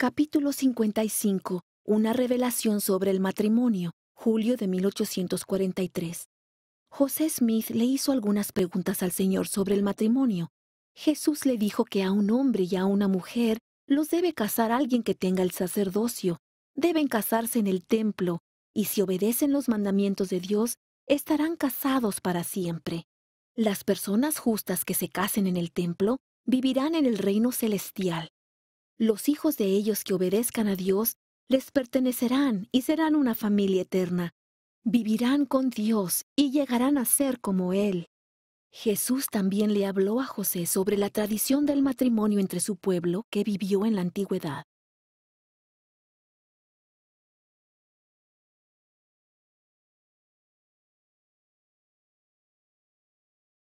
Capítulo 55. Una revelación sobre el matrimonio, julio de 1843. José Smith le hizo algunas preguntas al Señor sobre el matrimonio. Jesús le dijo que a un hombre y a una mujer los debe casar alguien que tenga el sacerdocio, deben casarse en el templo, y si obedecen los mandamientos de Dios, estarán casados para siempre. Las personas justas que se casen en el templo vivirán en el reino celestial. Los hijos de ellos que obedezcan a Dios les pertenecerán y serán una familia eterna. Vivirán con Dios y llegarán a ser como Él. Jesús también le habló a José sobre la tradición del matrimonio entre su pueblo que vivió en la antigüedad.